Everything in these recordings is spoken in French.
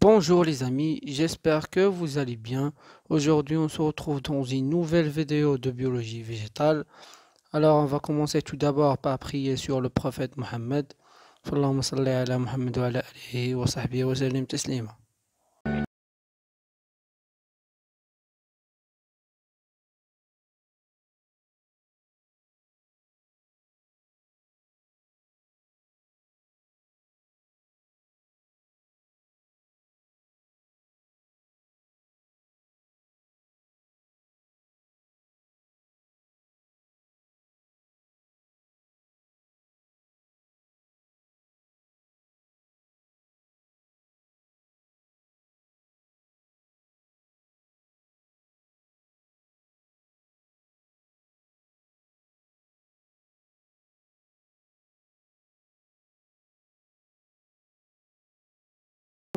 Bonjour les amis, j'espère que vous allez bien. Aujourd'hui on se retrouve dans une nouvelle vidéo de biologie végétale. Alors on va commencer tout d'abord par prier sur le prophète Mohammed.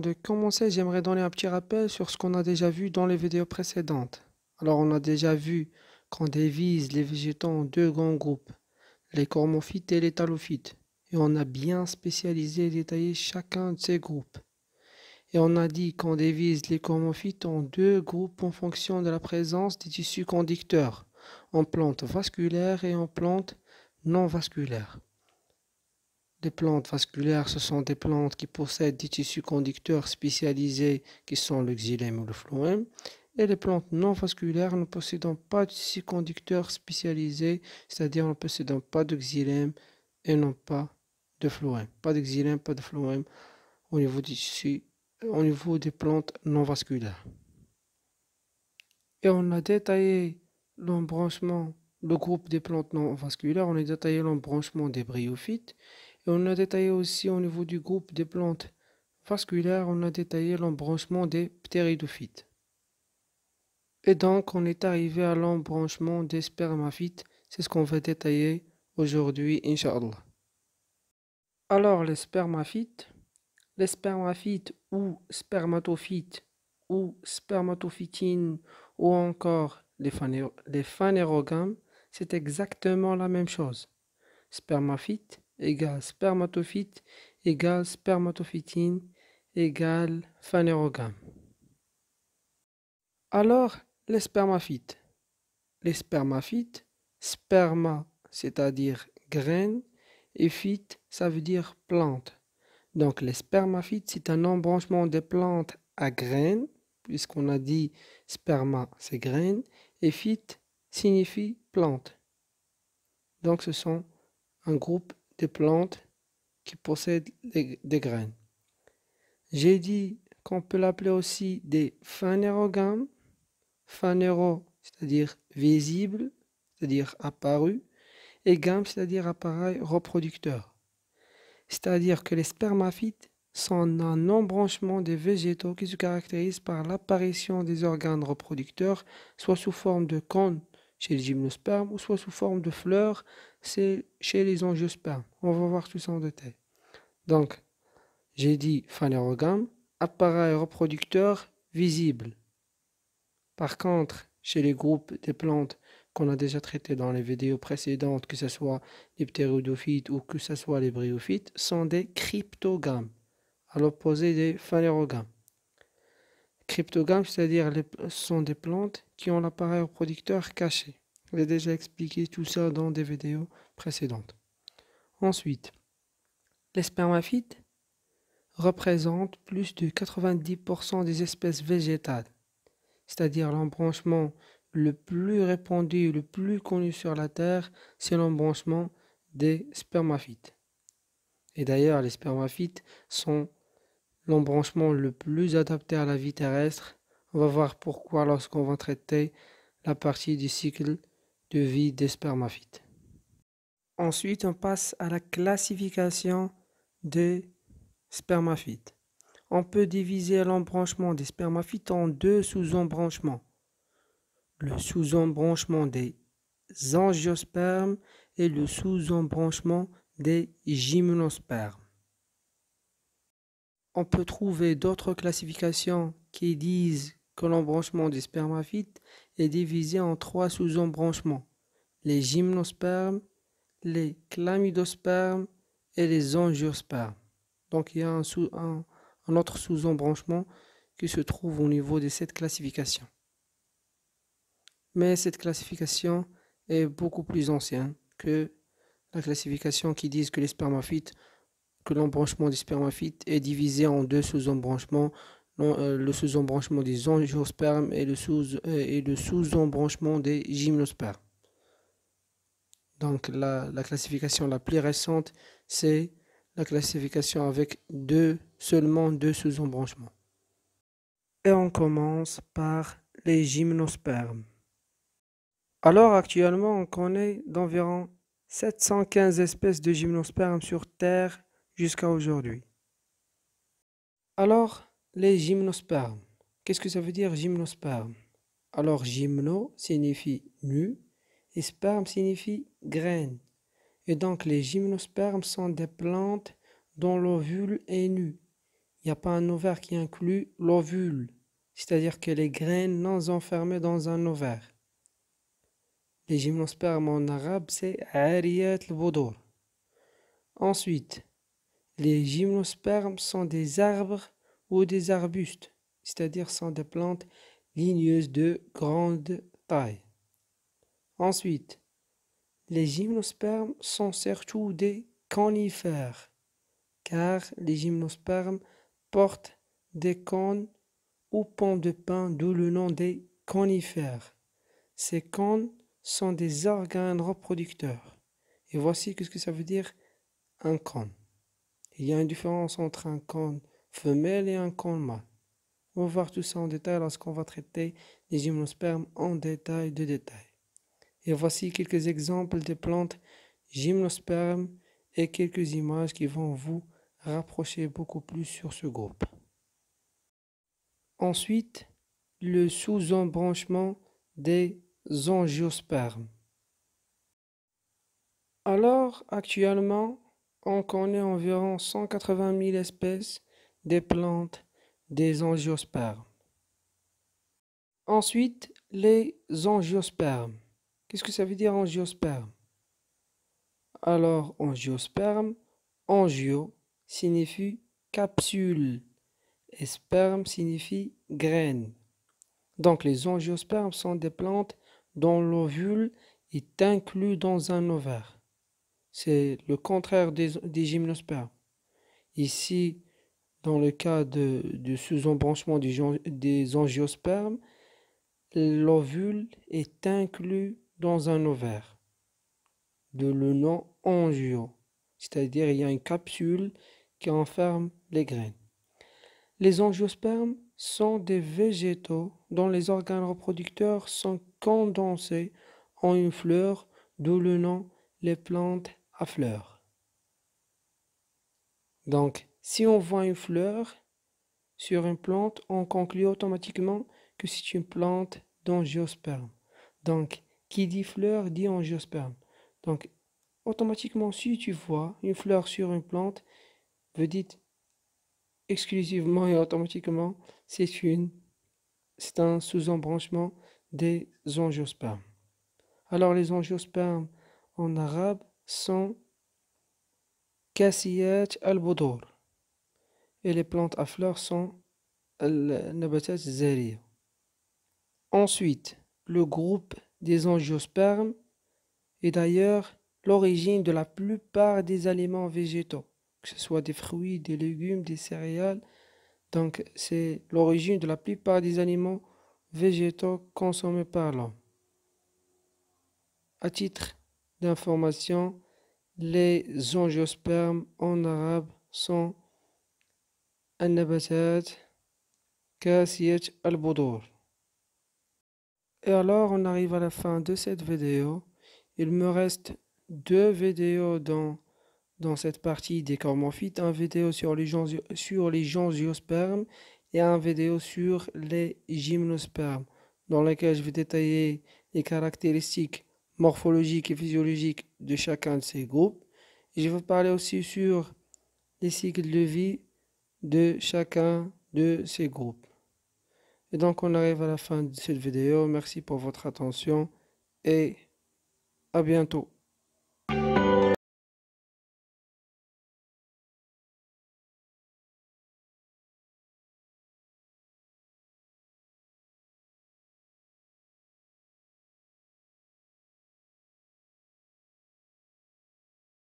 de commencer, j'aimerais donner un petit rappel sur ce qu'on a déjà vu dans les vidéos précédentes. Alors, on a déjà vu qu'on divise les végétaux en deux grands groupes, les cormophytes et les talophytes. Et on a bien spécialisé et détaillé chacun de ces groupes. Et on a dit qu'on divise les cormophytes en deux groupes en fonction de la présence des tissus conducteurs, en plantes vasculaires et en plantes non vasculaires. Les plantes vasculaires, ce sont des plantes qui possèdent des tissus conducteurs spécialisés qui sont le xylème ou le phloème. Et les plantes non vasculaires ne possédant pas de tissus conducteurs spécialisés, c'est-à-dire ne possédant pas de xylème et non pas de phloème. Pas de xylème, pas de phloème au niveau au niveau des plantes non vasculaires. Et on a détaillé l'embranchement, le groupe des plantes non vasculaires, on a détaillé l'embranchement des bryophytes et on a détaillé aussi au niveau du groupe des plantes vasculaires, on a détaillé l'embranchement des ptéridophytes. Et donc, on est arrivé à l'embranchement des spermaphytes. C'est ce qu'on va détailler aujourd'hui, Inch'Allah. Alors, les spermaphytes. Les spermaphytes ou spermatophytes ou spermatophytines ou encore les, phanérogames, c'est exactement la même chose égale spermatophyte égale spermatophytine égale phanérogame. Alors, les spermaphytes. Les spermaphytes, sperma, c'est-à-dire graine, et phyte, ça veut dire plante. Donc, les spermaphytes, c'est un embranchement des plantes à graines, puisqu'on a dit sperma, c'est graine, et phyte signifie plante. Donc, ce sont un groupe plantes qui possèdent des, graines. J'ai dit qu'on peut l'appeler aussi des phanérogames, phanéro, c'est-à-dire visible, c'est-à-dire apparu, et gamme, c'est-à-dire appareil reproducteur. C'est-à-dire que les spermaphytes sont un embranchement des végétaux qui se caractérise par l'apparition des organes reproducteurs, soit sous forme de cônes chez les gymnospermes, ou soit sous forme de fleurs, c'est chez les angiospermes. On va voir tout ça en détail. Donc, j'ai dit phanérogame, appareil reproducteur visible. Par contre, chez les groupes des plantes qu'on a déjà traité dans les vidéos précédentes, que ce soit les ptérodophytes ou que ce soit les bryophytes, sont des cryptogames, à l'opposé des phanérogames cryptogames, c'est-à-dire ce sont des plantes qui ont l'appareil reproducteur caché. J'ai déjà expliqué tout ça dans des vidéos précédentes. Ensuite, les spermaphytes représentent plus de 90% des espèces végétales, c'est-à-dire l'embranchement le plus répandu le plus connu sur la Terre, c'est l'embranchement des spermaphytes. Et d'ailleurs, les spermaphytes sont l'embranchement le plus adapté à la vie terrestre. On va voir pourquoi lorsqu'on va traiter la partie du cycle de vie des spermaphytes. Ensuite, on passe à la classification des spermaphytes. On peut diviser l'embranchement des spermaphytes en deux sous-embranchements. Le sous-embranchement des angiospermes et le sous-embranchement des gymnospermes on peut trouver d'autres classifications qui disent que l'embranchement des spermaphytes est divisé en trois sous-embranchements les gymnospermes, les chlamydospermes et les angiospermes. Donc il y a un, un, autre sous-embranchement qui se trouve au niveau de cette classification. Mais cette classification est beaucoup plus ancienne que la classification qui dit que les spermophytes que l'embranchement des spermaphytes est divisé en deux sous-embranchements, euh, le sous-embranchement des angiospermes euh, et le sous-embranchement des gymnospermes. Donc la, la, classification la plus récente, c'est la classification avec deux, seulement deux sous-embranchements. Et on commence par les gymnospermes. Alors actuellement, on connaît d'environ 715 espèces de gymnospermes sur Terre jusqu'à aujourd'hui. Alors, les gymnospermes. Qu'est-ce que ça veut dire gymnosperme Alors, gymno signifie nu et sperme signifie graine. Et donc, les gymnospermes sont des plantes dont l'ovule est nu. Il n'y a pas un ovaire qui inclut l'ovule, c'est-à-dire que les graines non enfermées dans un ovaire. Les gymnospermes en arabe, c'est Ariyat al Ensuite, les gymnospermes sont des arbres ou des arbustes, c'est-à-dire sont des plantes ligneuses de grande taille. Ensuite, les gymnospermes sont surtout des conifères, car les gymnospermes portent des cônes ou pommes de pin, d'où le nom des conifères. Ces cônes sont des organes reproducteurs. Et voici ce que ça veut dire un cône. Il y a une différence entre un cône femelle et un cône mâle. On va voir tout ça en détail lorsqu'on va traiter les gymnospermes en détail de détail. Et voici quelques exemples des plantes gymnospermes et quelques images qui vont vous rapprocher beaucoup plus sur ce groupe. Ensuite, le sous-embranchement des angiospermes. Alors, actuellement, on connaît environ 180 000 espèces des plantes des angiospermes. Ensuite, les angiospermes. Qu'est-ce que ça veut dire angiosperme Alors, angiosperme, angio signifie capsule et sperme signifie graine. Donc, les angiospermes sont des plantes dont l'ovule est inclus dans un ovaire. C'est le contraire des, gymnospermes. Ici, dans le cas de, sous-embranchement des, angiospermes, l'ovule est inclus dans un ovaire, de le nom angio, c'est-à-dire il y a une capsule qui enferme les graines. Les angiospermes sont des végétaux dont les organes reproducteurs sont condensés en une fleur, d'où le nom les plantes à Donc, si on voit une fleur sur une plante, on conclut automatiquement que c'est une plante d'angiosperme. Donc, qui dit fleur dit angiosperme. Donc, automatiquement, si tu vois une fleur sur une plante, vous dites exclusivement et automatiquement, c'est une c'est un sous-embranchement des angiospermes. Alors les angiospermes en arabe, sont كاسيات albodor et les plantes à fleurs sont النباتات Ensuite, le groupe des angiospermes est d'ailleurs l'origine de la plupart des aliments végétaux, que ce soit des fruits, des légumes, des céréales. Donc, c'est l'origine de la plupart des aliments végétaux consommés par l'homme. À titre d'information, les angiospermes en arabe sont al Et alors on arrive à la fin de cette vidéo. Il me reste deux vidéos dans, dans cette partie des cormophytes. Un vidéo sur les, angiospermes et un vidéo sur les gymnospermes dans laquelle je vais détailler les caractéristiques morphologique et physiologique de chacun de ces groupes. je vais parler aussi sur les cycles de vie de chacun de ces groupes. Et donc on arrive à la fin de cette vidéo. Merci pour votre attention et à bientôt.